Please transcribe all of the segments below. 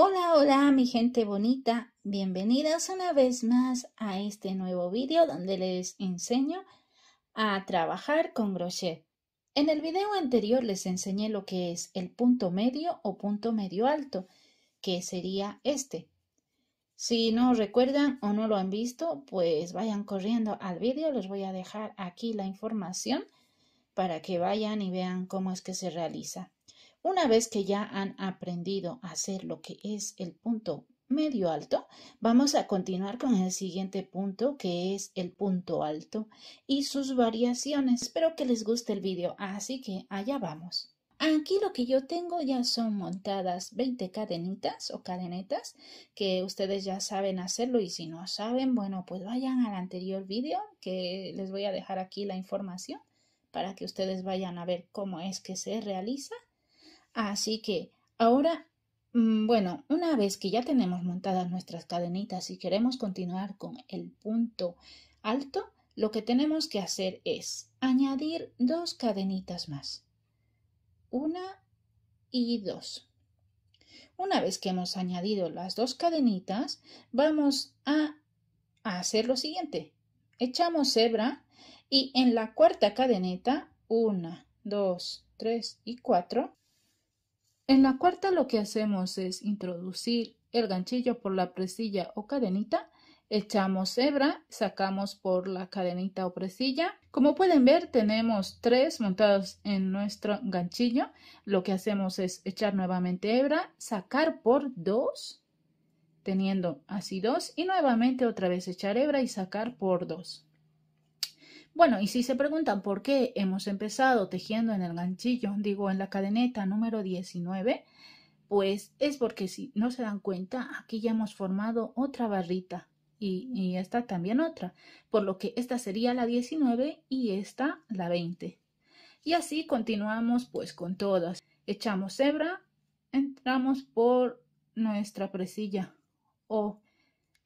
Hola, hola mi gente bonita, bienvenidas una vez más a este nuevo vídeo donde les enseño a trabajar con crochet. En el video anterior les enseñé lo que es el punto medio o punto medio alto, que sería este. Si no recuerdan o no lo han visto, pues vayan corriendo al vídeo, les voy a dejar aquí la información para que vayan y vean cómo es que se realiza. Una vez que ya han aprendido a hacer lo que es el punto medio alto, vamos a continuar con el siguiente punto que es el punto alto y sus variaciones. Espero que les guste el video, así que allá vamos. Aquí lo que yo tengo ya son montadas 20 cadenitas o cadenetas que ustedes ya saben hacerlo y si no saben, bueno, pues vayan al anterior vídeo que les voy a dejar aquí la información para que ustedes vayan a ver cómo es que se realiza Así que ahora, mm, bueno, una vez que ya tenemos montadas nuestras cadenitas y queremos continuar con el punto alto, lo que tenemos que hacer es añadir dos cadenitas más. Una y dos. Una vez que hemos añadido las dos cadenitas, vamos a, hacer lo siguiente. Echamos hebra y en la cuarta cadeneta, una, dos, tres y cuatro, en la cuarta lo que hacemos es introducir el ganchillo por la presilla o cadenita, echamos hebra, sacamos por la cadenita o presilla. Como pueden ver tenemos tres montados en nuestro ganchillo. Lo que hacemos es echar nuevamente hebra, sacar por dos, teniendo así dos y nuevamente otra vez echar hebra y sacar por dos. Bueno, y si se preguntan por qué hemos empezado tejiendo en el ganchillo, digo en la cadeneta número 19, pues es porque si no se dan cuenta, aquí ya hemos formado otra barrita y, esta también otra, por lo que esta sería la 19 y esta la 20. Y así continuamos pues con todas. Echamos hebra, entramos por nuestra presilla o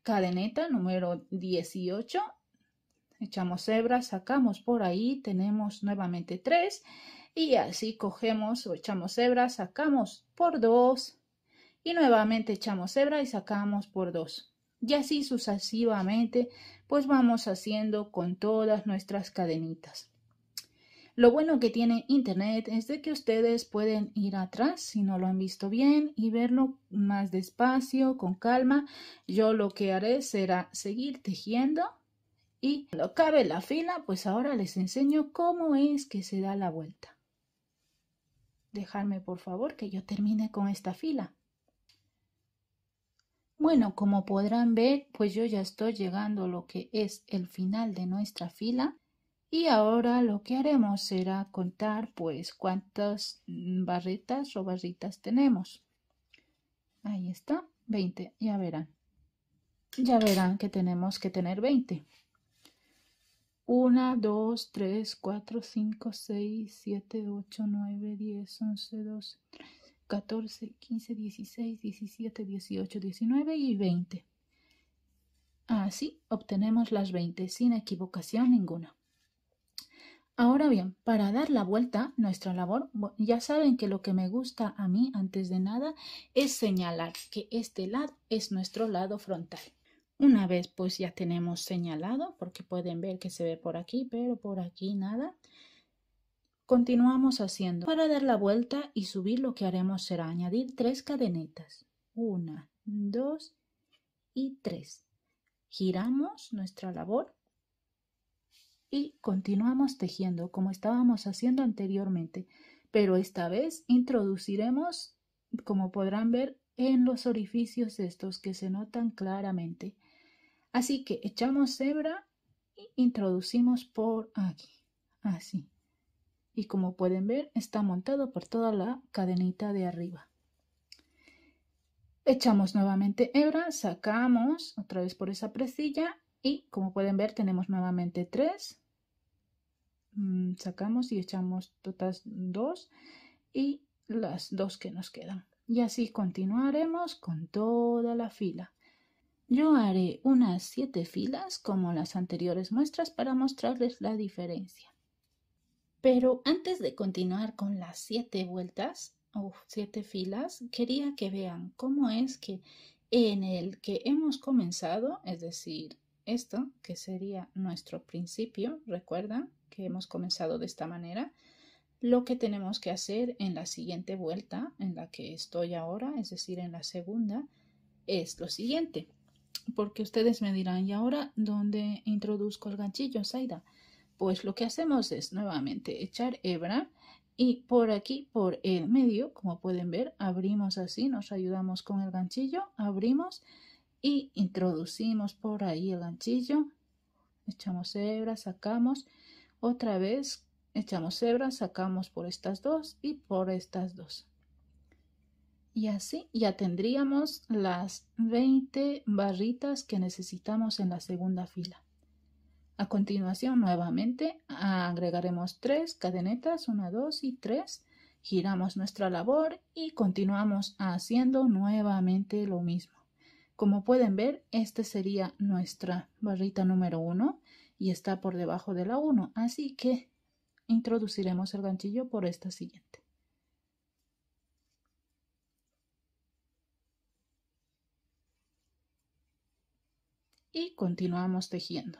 cadeneta número 18 echamos hebras, sacamos por ahí, tenemos nuevamente tres y así cogemos o echamos hebra, sacamos por dos y nuevamente echamos hebra y sacamos por dos Y así sucesivamente, pues vamos haciendo con todas nuestras cadenitas. Lo bueno que tiene Internet es de que ustedes pueden ir atrás si no lo han visto bien y verlo más despacio, con calma. Yo lo que haré será seguir tejiendo y cuando cabe la fila, pues ahora les enseño cómo es que se da la vuelta. Dejarme por favor que yo termine con esta fila. Bueno, como podrán ver, pues yo ya estoy llegando a lo que es el final de nuestra fila y ahora lo que haremos será contar pues cuántas barritas o barritas tenemos. Ahí está, 20, ya verán. Ya verán que tenemos que tener 20. 1, 2, 3, 4, 5, 6, 7, 8, 9, 10, 11, 12, 13, 14, 15, 16, 17, 18, 19 y 20. Así obtenemos las 20 sin equivocación ninguna. Ahora bien, para dar la vuelta, nuestra labor, ya saben que lo que me gusta a mí antes de nada es señalar que este lado es nuestro lado frontal. Una vez pues ya tenemos señalado, porque pueden ver que se ve por aquí, pero por aquí nada. Continuamos haciendo. Para dar la vuelta y subir lo que haremos será añadir tres cadenetas. Una, dos y tres. Giramos nuestra labor y continuamos tejiendo como estábamos haciendo anteriormente, pero esta vez introduciremos, como podrán ver, en los orificios estos que se notan claramente. Así que echamos hebra e introducimos por aquí, así. Y como pueden ver, está montado por toda la cadenita de arriba. Echamos nuevamente hebra, sacamos otra vez por esa presilla y como pueden ver tenemos nuevamente tres. Mm, sacamos y echamos todas dos y las dos que nos quedan y así continuaremos con toda la fila. Yo haré unas siete filas como las anteriores muestras para mostrarles la diferencia. Pero antes de continuar con las siete vueltas o siete filas, quería que vean cómo es que en el que hemos comenzado, es decir, esto que sería nuestro principio, recuerdan que hemos comenzado de esta manera, lo que tenemos que hacer en la siguiente vuelta en la que estoy ahora, es decir, en la segunda, es lo siguiente. Porque ustedes me dirán, ¿y ahora dónde introduzco el ganchillo, Saida? Pues lo que hacemos es nuevamente echar hebra y por aquí, por el medio, como pueden ver, abrimos así, nos ayudamos con el ganchillo, abrimos y introducimos por ahí el ganchillo, echamos hebra, sacamos otra vez echamos hebra, sacamos por estas dos y por estas dos. Y así ya tendríamos las 20 barritas que necesitamos en la segunda fila. A continuación, nuevamente, agregaremos tres cadenetas, una, dos y tres. Giramos nuestra labor y continuamos haciendo nuevamente lo mismo. Como pueden ver, esta sería nuestra barrita número 1 y está por debajo de la 1, así que Introduciremos el ganchillo por esta siguiente. Y continuamos tejiendo.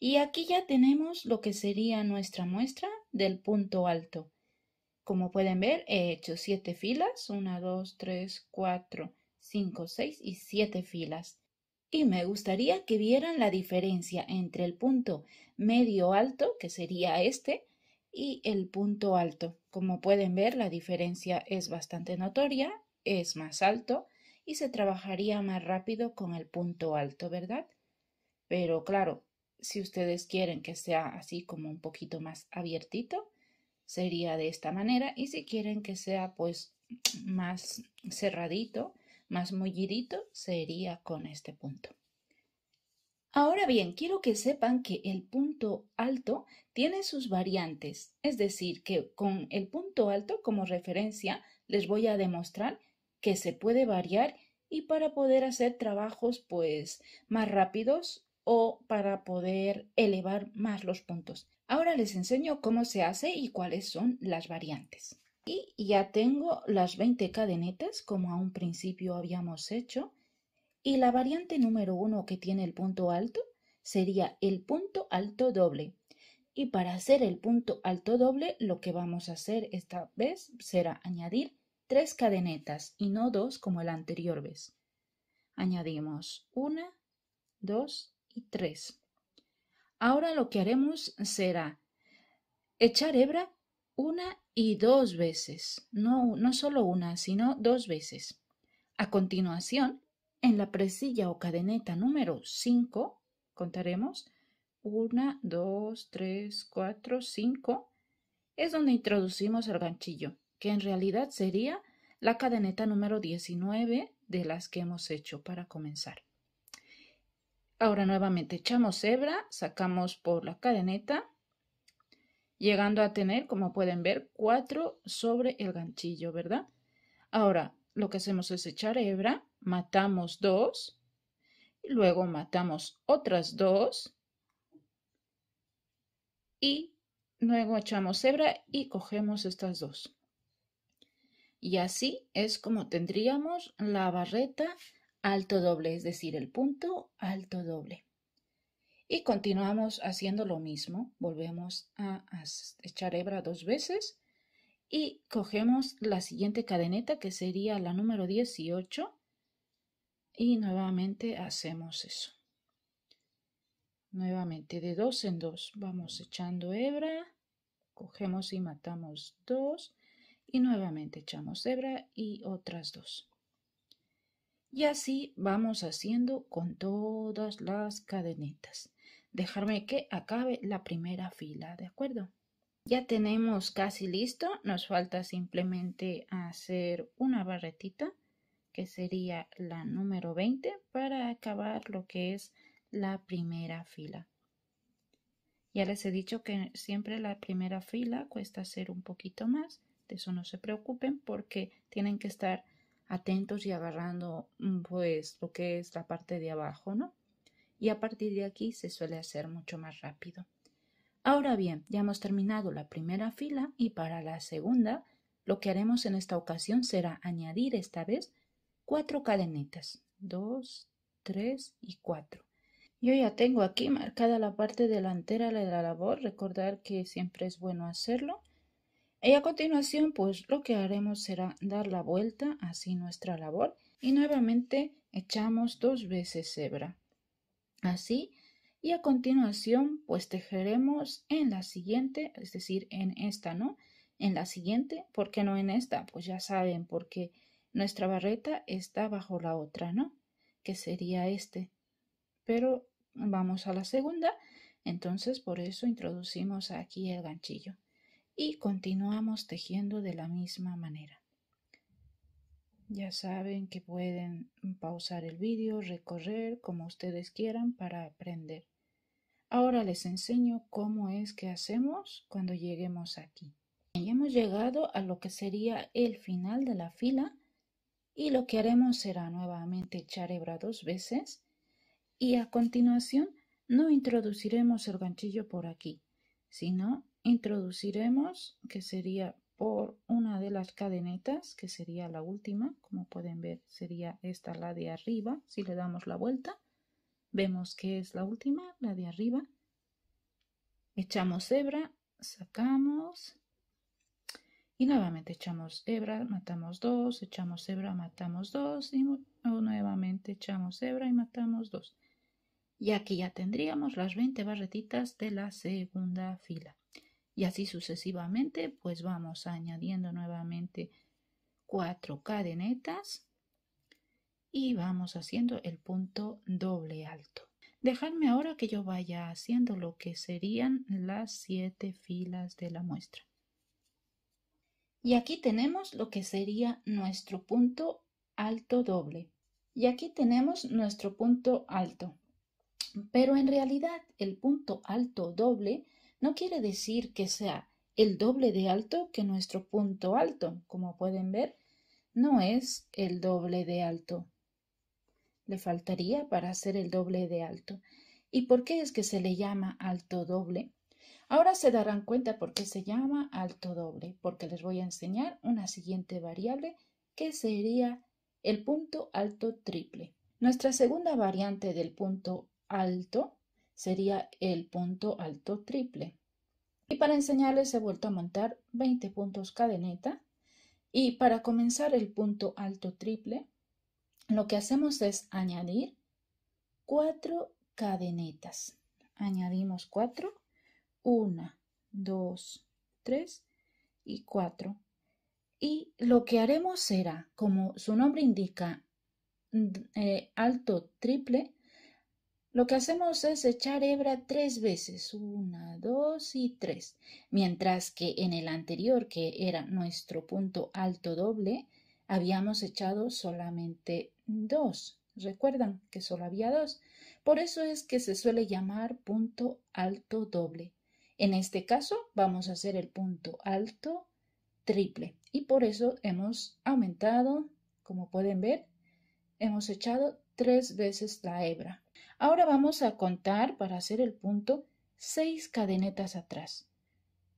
Y aquí ya tenemos lo que sería nuestra muestra del punto alto. Como pueden ver, he hecho 7 filas, 1, 2, 3, 4, 5, 6 y 7 filas y me gustaría que vieran la diferencia entre el punto medio alto, que sería este, y el punto alto. Como pueden ver, la diferencia es bastante notoria, es más alto y se trabajaría más rápido con el punto alto, ¿verdad? Pero claro, si ustedes quieren que sea así como un poquito más abiertito, sería de esta manera y si quieren que sea pues más cerradito, más mullidito sería con este punto. Ahora bien, quiero que sepan que el punto alto tiene sus variantes, es decir, que con el punto alto como referencia les voy a demostrar que se puede variar y para poder hacer trabajos pues más rápidos o para poder elevar más los puntos. Ahora les enseño cómo se hace y cuáles son las variantes. Y ya tengo las 20 cadenetas, como a un principio habíamos hecho, y la variante número 1 que tiene el punto alto sería el punto alto doble. Y para hacer el punto alto doble, lo que vamos a hacer esta vez será añadir 3 cadenetas y no dos como el anterior vez. Añadimos 1, 2 y 3. Ahora lo que haremos será echar hebra una y dos veces, no, no solo una, sino dos veces. A continuación, en la presilla o cadeneta número 5, contaremos 1, 2, 3, 4, 5, es donde introducimos el ganchillo, que en realidad sería la cadeneta número 19 de las que hemos hecho para comenzar. Ahora nuevamente echamos hebra, sacamos por la cadeneta llegando a tener, como pueden ver, cuatro sobre el ganchillo, ¿verdad? Ahora, lo que hacemos es echar hebra, matamos dos, luego matamos otras dos, y luego echamos hebra y cogemos estas dos. Y así es como tendríamos la barreta alto doble, es decir, el punto alto doble. Y continuamos haciendo lo mismo. Volvemos a, echar hebra dos veces y cogemos la siguiente cadeneta que sería la número 18 y nuevamente hacemos eso. Nuevamente de dos en dos vamos echando hebra, cogemos y matamos dos y nuevamente echamos hebra y otras dos. Y así vamos haciendo con todas las cadenetas dejarme que acabe la primera fila, ¿de acuerdo? Ya tenemos casi listo, nos falta simplemente hacer una barretita que sería la número 20 para acabar lo que es la primera fila. Ya les he dicho que siempre la primera fila cuesta hacer un poquito más, de eso no se preocupen porque tienen que estar atentos y agarrando mm, pues lo que es la parte de abajo, ¿no? y a partir de aquí se suele hacer mucho más rápido. Ahora bien, ya hemos terminado la primera fila y para la segunda lo que haremos en esta ocasión será añadir esta vez cuatro cadenitas, dos, tres y cuatro. Yo ya tengo aquí marcada la parte delantera de la labor, recordar que siempre es bueno hacerlo. Y a continuación, pues lo que haremos será dar la vuelta así nuestra labor y nuevamente echamos dos veces hebra. Así, y a continuación, pues tejeremos en la siguiente, es decir, en esta, ¿no? En la siguiente, ¿por qué no en esta? Pues ya saben, porque nuestra barreta está bajo la otra, ¿no? Que sería este. Pero vamos a la segunda, entonces por eso introducimos aquí el ganchillo. Y continuamos tejiendo de la misma manera. Ya saben que pueden pausar el vídeo, recorrer como ustedes quieran para aprender. Ahora les enseño cómo es que hacemos cuando lleguemos aquí. Ya hemos llegado a lo que sería el final de la fila y lo que haremos será nuevamente echar hebra dos veces y a continuación no introduciremos el ganchillo por aquí, sino introduciremos que sería por una de las cadenetas, que sería la última, como pueden ver, sería esta la de arriba. Si le damos la vuelta, vemos que es la última, la de arriba. Echamos hebra, sacamos y nuevamente echamos hebra, matamos dos, echamos hebra, matamos dos y nuevamente echamos hebra y matamos dos. Y aquí ya tendríamos las 20 barretitas de la segunda fila y así sucesivamente pues vamos añadiendo nuevamente cuatro cadenetas y vamos haciendo el punto doble alto dejadme ahora que yo vaya haciendo lo que serían las siete filas de la muestra y aquí tenemos lo que sería nuestro punto alto doble y aquí tenemos nuestro punto alto pero en realidad el punto alto doble no quiere decir que sea el doble de alto que nuestro punto alto. Como pueden ver, no es el doble de alto. Le faltaría para hacer el doble de alto. ¿Y por qué es que se le llama alto doble? Ahora se darán cuenta por qué se llama alto doble, porque les voy a enseñar una siguiente variable que sería el punto alto triple. Nuestra segunda variante del punto alto sería el punto alto triple. Y para enseñarles he vuelto a montar 20 puntos cadeneta y para comenzar el punto alto triple lo que hacemos es añadir 4 cadenetas. Añadimos 4, 1, 2, 3 y 4. Y lo que haremos será, como su nombre indica, mm, eh, alto triple, lo que hacemos es echar hebra tres veces, una, dos y tres, mientras que en el anterior, que era nuestro punto alto doble, habíamos echado solamente dos. Recuerdan que solo había dos. Por eso es que se suele llamar punto alto doble. En este caso vamos a hacer el punto alto triple y por eso hemos aumentado, como pueden ver, hemos echado tres veces la hebra. Ahora vamos a contar, para hacer el punto, seis cadenetas atrás.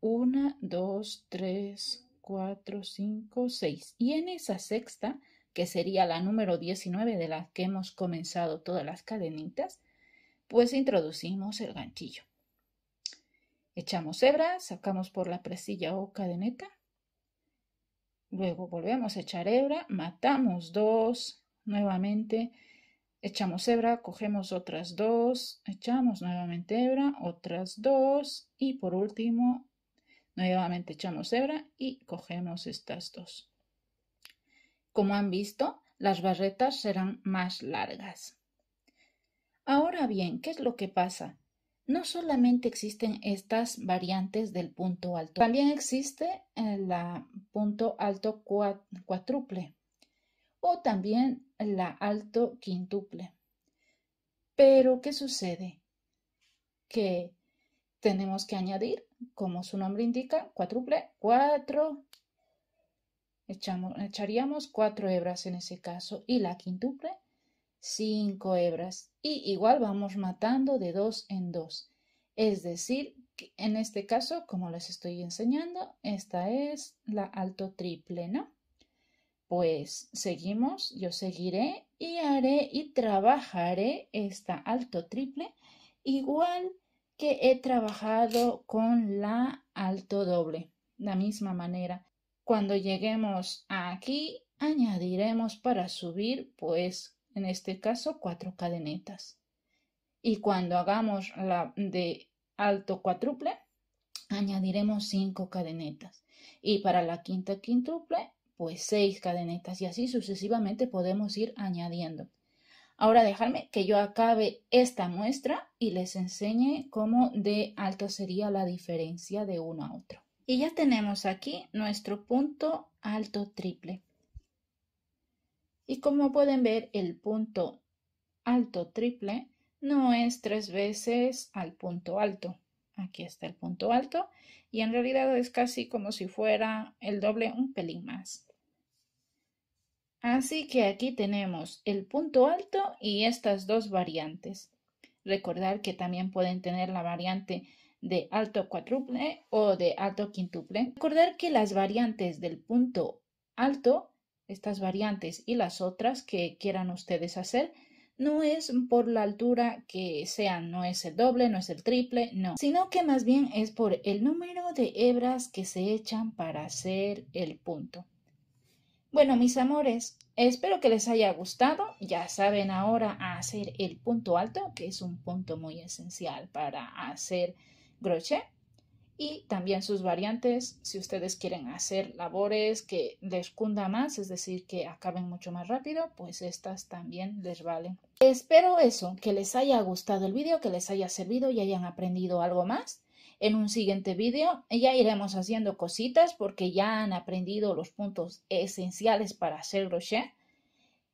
Una, dos, tres, cuatro, cinco, seis. Y en esa sexta, que sería la número 19 de la que hemos comenzado todas las cadenitas, pues introducimos el ganchillo. Echamos hebra, sacamos por la presilla o cadeneta. Luego volvemos a echar hebra, matamos dos, nuevamente Echamos hebra, cogemos otras dos, echamos nuevamente hebra, otras dos y por último nuevamente echamos hebra y cogemos estas dos. Como han visto, las barretas serán más largas. Ahora bien, ¿qué es lo que pasa? No solamente existen estas variantes del punto alto, también existe el eh, punto alto cuádruple o también la alto quintuple. Pero, ¿qué sucede? Que tenemos que añadir, como su nombre indica, cuádruple, cuatro, echamos, echaríamos cuatro hebras en ese caso, y la quintuple, cinco hebras. Y igual vamos matando de dos en dos. Es decir, en este caso, como les estoy enseñando, esta es la alto triple, ¿no? Pues seguimos, yo seguiré y haré y trabajaré esta alto triple igual que he trabajado con la alto doble. La misma manera. Cuando lleguemos aquí, añadiremos para subir, pues en este caso, cuatro cadenetas. Y cuando hagamos la de alto cuádruple, añadiremos cinco cadenetas. Y para la quinta quintuple, pues seis cadenetas y así sucesivamente podemos ir añadiendo. Ahora dejarme que yo acabe esta muestra y les enseñe cómo de alto sería la diferencia de uno a otro. Y ya tenemos aquí nuestro punto alto triple. Y como pueden ver, el punto alto triple no es tres veces al punto alto. Aquí está el punto alto y en realidad es casi como si fuera el doble un pelín más. Así que aquí tenemos el punto alto y estas dos variantes. Recordar que también pueden tener la variante de alto cuádruple o de alto quintuple. Recordar que las variantes del punto alto, estas variantes y las otras que quieran ustedes hacer, no es por la altura que sean, no es el doble, no es el triple, no, sino que más bien es por el número de hebras que se echan para hacer el punto. Bueno, mis amores, espero que les haya gustado. Ya saben ahora hacer el punto alto, que es un punto muy esencial para hacer crochet. Y también sus variantes, si ustedes quieren hacer labores que les cunda más, es decir, que acaben mucho más rápido, pues estas también les valen. Espero eso, que les haya gustado el vídeo, que les haya servido y hayan aprendido algo más. En un siguiente vídeo ya iremos haciendo cositas porque ya han aprendido los puntos esenciales para hacer crochet.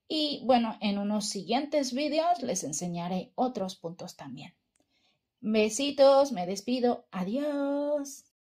Y bueno, en unos siguientes vídeos les enseñaré otros puntos también. Besitos, me despido, adiós.